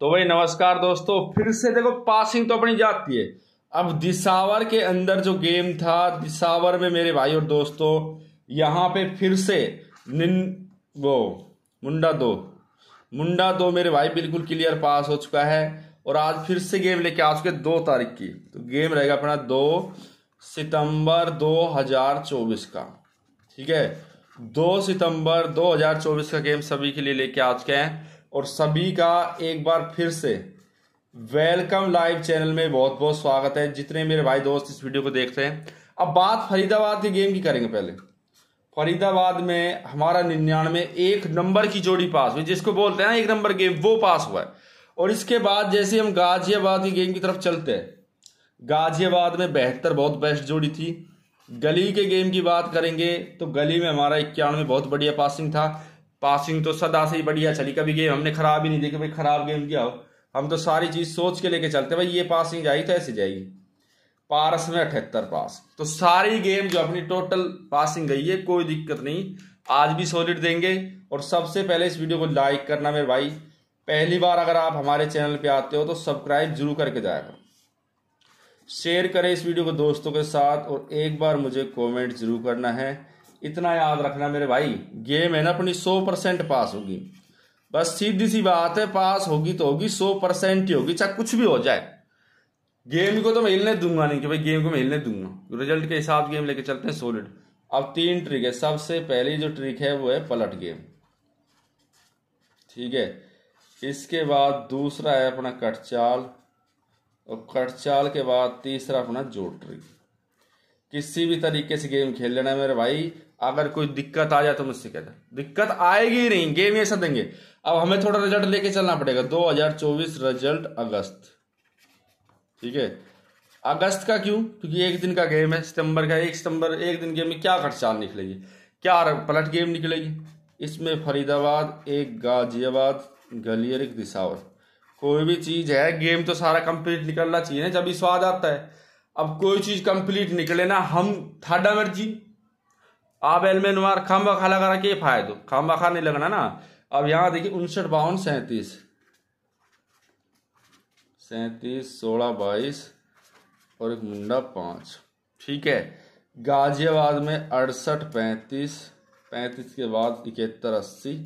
तो भाई नमस्कार दोस्तों फिर से देखो पासिंग तो अपनी जाती है अब दिसावर के अंदर जो गेम था दिसावर में मेरे भाई और दोस्तों यहाँ पे फिर से निन वो मुंडा दो मुंडा दो मेरे भाई बिल्कुल क्लियर पास हो चुका है और आज फिर से गेम लेके आ चुके दो तारीख की तो गेम रहेगा अपना दो सितंबर 2024 का ठीक है दो सितंबर 2024 का गेम सभी के लिए लेके आ चुके हैं और सभी का एक बार फिर से वेलकम लाइव चैनल में बहुत बहुत स्वागत है जितने मेरे भाई दोस्त इस वीडियो को देख रहे हैं अब बात फरीदाबाद के गेम की करेंगे पहले फरीदाबाद में हमारा निन्यानवे एक नंबर की जोड़ी पास हुई जिसको बोलते हैं ना एक नंबर गेम वो पास हुआ है और इसके बाद जैसे हम गाजियाबाद की गेम की तरफ चलते हैं गाजियाबाद में बेहतर बहुत बेस्ट जोड़ी थी गली के गेम की बात करेंगे तो गली में हमारा इक्यानवे बहुत बढ़िया पासिंग था पासिंग तो सदा से ही बढ़िया चली कभी गेम हमने खराब ही नहीं देखी भाई खराब गेम क्या हो हम तो सारी चीज सोच के लेके चलते भाई ये पासिंग आई तो ऐसे जाएगी पारस में अठहत्तर पास तो सारी गेम जो अपनी टोटल पासिंग गई है कोई दिक्कत नहीं आज भी सॉलिड देंगे और सबसे पहले इस वीडियो को लाइक करना मेरे भाई पहली बार अगर आप हमारे चैनल पे आते हो तो सब्सक्राइब जरूर करके जाया करो शेयर करें इस वीडियो को दोस्तों के साथ और एक बार मुझे कमेंट जरूर करना है इतना याद रखना मेरे भाई गेम है ना अपनी सौ परसेंट पास होगी बस सीधी सी बात है पास होगी तो होगी सौ परसेंट ही होगी चाहे कुछ भी हो जाए गेम को तो मैं हिलने दूंगा नहीं कि भाई गेम को मैं हिलने दूंगा रिजल्ट के हिसाब गेम लेके चलते हैं सोलिड अब तीन ट्रिक है सबसे पहली जो ट्रिक है वो है पलट गेम ठीक है इसके बाद दूसरा है अपना कट चाल और कटचाल के बाद तीसरा अपना जोड़ ट्रिक किसी भी तरीके से गेम खेल लेना है मेरे भाई अगर कोई दिक्कत आ जाए तो मुझसे कहता दिक्कत आएगी नहीं गेम ऐसा देंगे अब हमें थोड़ा रिजल्ट लेके चलना पड़ेगा 2024 रिजल्ट अगस्त ठीक है अगस्त का क्यों क्योंकि एक दिन का गेम है सितंबर का एक सितंबर एक दिन गेम में क्या खर्चा निकलेगी क्या पलट गेम निकलेगी इसमें फरीदाबाद एक गाजियाबाद गलियर एक दिसावर कोई भी चीज़ है गेम तो सारा कंप्लीट निकलना चाहिए ना जब ही स्वाद आता है अब कोई चीज़ कंप्लीट निकले ना हम थर्ड मर्जी आप एल में नुमार खम बखा लगा रखिए फायदो खम बखा नहीं लगना ना अब यहाँ देखिए उनसठ बावन सैंतीस सैंतीस सोलह बाईस और एक मुंडा पाँच ठीक है गाजियाबाद में अड़सठ पैंतीस पैंतीस के बाद इकहत्तर अस्सी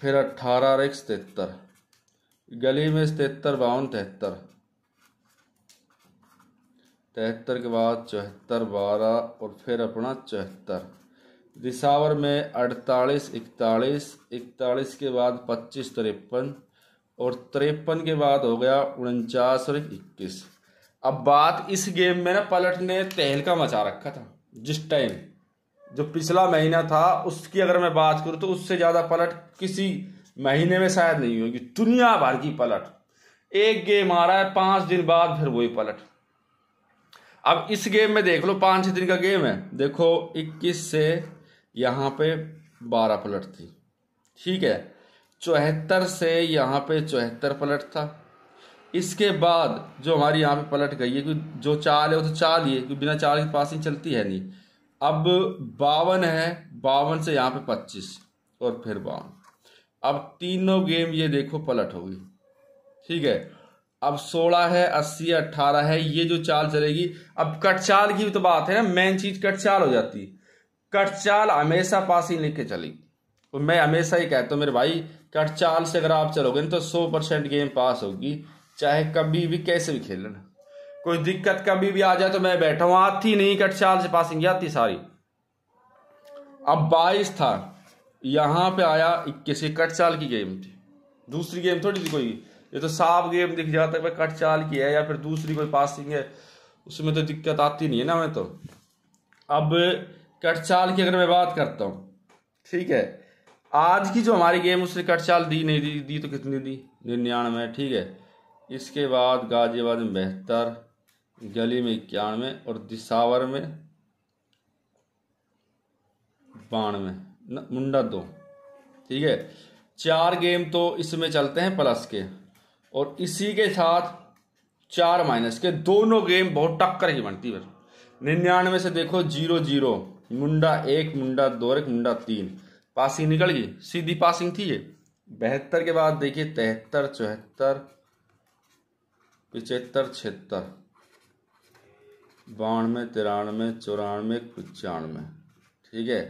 फिर अट्ठारह और एक सतहत्तर गली में सतहत्तर बावन तिहत्तर तिहत्तर के बाद चौहत्तर बारह और फिर अपना चौहत्तर दिसावर में अड़तालीस इकतालीस इकतालीस के बाद पच्चीस तिरपन और तिरपन के बाद हो गया उनचास और इक्कीस अब बात इस गेम में ना पलट ने तहलका मचा रखा था जिस टाइम जो पिछला महीना था उसकी अगर मैं बात करूँ तो उससे ज़्यादा पलट किसी महीने में शायद नहीं होगी दुनिया भर की पलट एक गेम आ रहा है पाँच दिन बाद फिर वही पलट अब इस गेम में देख लो पाँच छः दिन का गेम है देखो इक्कीस से यहाँ पे बारह पलट थी ठीक है चौहत्तर से यहाँ पे चौहत्तर पलट था इसके बाद जो हमारी यहाँ पे पलट गई है क्योंकि जो चाल है वो तो चाल ही है क्योंकि बिना चाल के ही चलती है नहीं अब बावन है बावन से यहाँ पे पच्चीस और फिर बावन अब तीनों गेम ये देखो पलट होगी ठीक है अब सोलह है अस्सी है अट्ठारह है ये जो चाल चलेगी अब कट चाल की तो बात है ना मेन चीज कट चाल हो जाती है कट चाल हमेशा पास ही लेके चलेगी और तो मैं हमेशा ही कहता हूँ मेरे भाई कट चाल से अगर आप चलोगे ना तो सौ परसेंट गेम पास होगी चाहे कभी भी कैसे भी खेल लेना कोई दिक्कत कभी भी आ जाए तो मैं बैठा हूँ आती नहीं कट चाल से पासिंग आती सारी अब बाईस था यहाँ पे आया इक्कीस कट चाल की गेम थी दूसरी गेम थोड़ी थी कोई ये तो साफ गेम दिख जाता है भाई कट चाल की है या फिर दूसरी कोई पासिंग है उसमें तो दिक्कत आती नहीं है ना मैं तो अब कट चाल की अगर मैं बात करता हूँ ठीक है आज की जो हमारी गेम उसने कट चाल दी नहीं दी दी तो कितनी दी निन्यानवे ठीक है इसके बाद गाजियाबाद में बेहतर गली में इक्यानवे और दिसावर में बानवे मुंडा दो ठीक है चार गेम तो इसमें चलते हैं प्लस के और इसी के साथ चार माइनस के दोनों गेम बहुत टक्कर ही बनती है निन्यानवे से देखो जीरो जीरो मुंडा एक मुंडा दो एक मुंडा तीन पासिंग निकल गई सीधी पासिंग थी ये बहत्तर के बाद देखिए तिहत्तर चौहत्तर पिचहत्तर छिहत्तर बानवे तिरानवे चौरानवे पचानवे ठीक है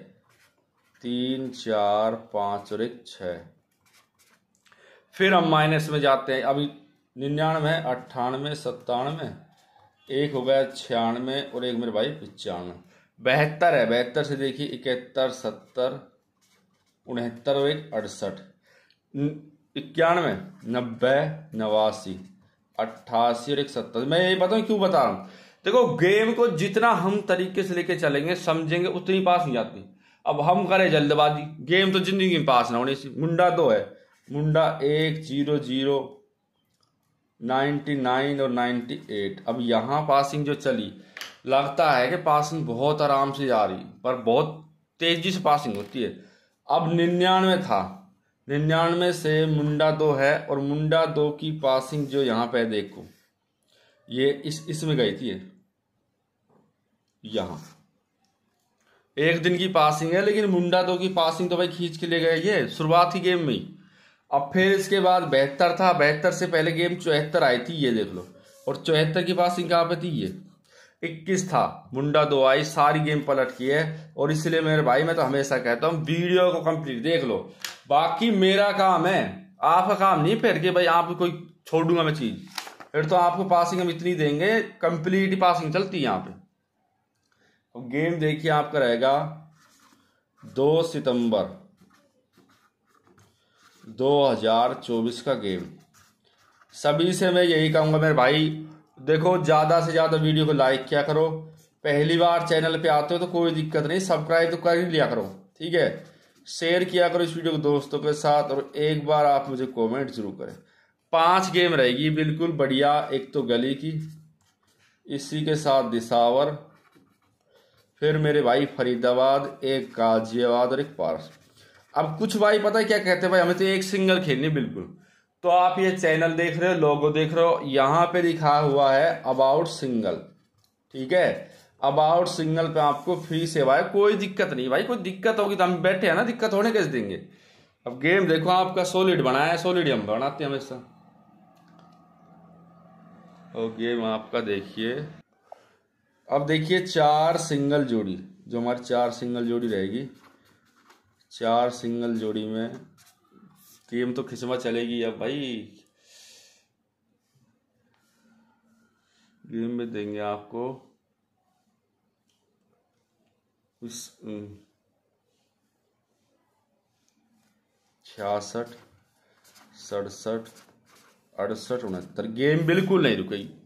तीन चार पाँच और एक छः फिर हम माइनस में जाते हैं अभी निन्यानवे अट्ठानवे सत्तानवे एक हो गया छियानवे और एक मेरे भाई पचानवे बहत्तर है बहत्तर से देखिए इकहत्तर सत्तर उनहत्तर और एक अड़सठ इक्यानवे नब्बे नवासी अट्ठासी और एक सत्तर मैं यही बताऊँ क्यों बता रहा हूँ देखो गेम को जितना हम तरीके से लेके चलेंगे समझेंगे उतनी पास नहीं जाती अब हम करें जल्दबाजी गेम तो जिंदगी में पास ना होने मुंडा तो है मुंडा एक जीरो जीरो नाइन्टी नाइन और नाइन्टी एट अब यहाँ पासिंग जो चली लगता है कि पासिंग बहुत आराम से जा रही पर बहुत तेज़ी से पासिंग होती है अब निन्यानवे था निन्यानवे से मुंडा दो है और मुंडा दो की पासिंग जो यहाँ पे देखो ये इस इसमें गई थी यहाँ एक दिन की पासिंग है लेकिन मुंडा दो की पासिंग तो भाई खींच के ले गए ये शुरुआत ही गेम में ही अब फिर इसके बाद बेहतर था बेहतर से पहले गेम चौहत्तर आई थी ये देख लो और चौहत्तर की पासिंग कहाँ पे थी ये इक्कीस था मुंडा दो आई सारी गेम पलट की है और इसलिए मेरे भाई मैं तो हमेशा कहता हूँ वीडियो को कंप्लीट देख लो बाकी मेरा काम है आपका काम नहीं फिर के भाई आप कोई छोड़ूंगा मैं चीज़ फिर तो आपको पासिंग हम इतनी देंगे कंप्लीट पासिंग चलती है यहाँ पे गेम देखिए आपका रहेगा दो सितंबर 2024 का गेम सभी से मैं यही कहूँगा मेरे भाई देखो ज़्यादा से ज़्यादा वीडियो को लाइक किया करो पहली बार चैनल पे आते हो तो कोई दिक्कत नहीं सब्सक्राइब तो कर ही लिया करो ठीक है शेयर किया करो इस वीडियो को दोस्तों के साथ और एक बार आप मुझे कमेंट जरूर करें पांच गेम रहेगी बिल्कुल बढ़िया एक तो गली की इसी के साथ दिसावर फिर मेरे भाई फरीदाबाद एक गाजियाबाद और एक पार्स अब कुछ भाई पता है क्या कहते हैं भाई हमें तो एक सिंगल खेलनी बिल्कुल तो आप ये चैनल देख रहे हो लोगो देख रहे हो यहां पे लिखा हुआ है अबाउट सिंगल ठीक है अबाउट सिंगल पे आपको फ्री सेवा है कोई दिक्कत नहीं भाई कोई दिक्कत होगी तो हम बैठे हैं ना दिक्कत होने कैसे देंगे अब गेम देखो आपका सोलिड बनाया है सोलिड हम बनाते हैं हमेशा और गेम आपका देखिए अब देखिए चार सिंगल जोड़ी जो हमारी चार सिंगल जोड़ी रहेगी चार सिंगल जोड़ी में गेम तो खिंचवा चलेगी अब भाई गेम में देंगे आपको उस छियासठ सड़सठ अड़सठ उनहत्तर गेम बिल्कुल नहीं रुकेगी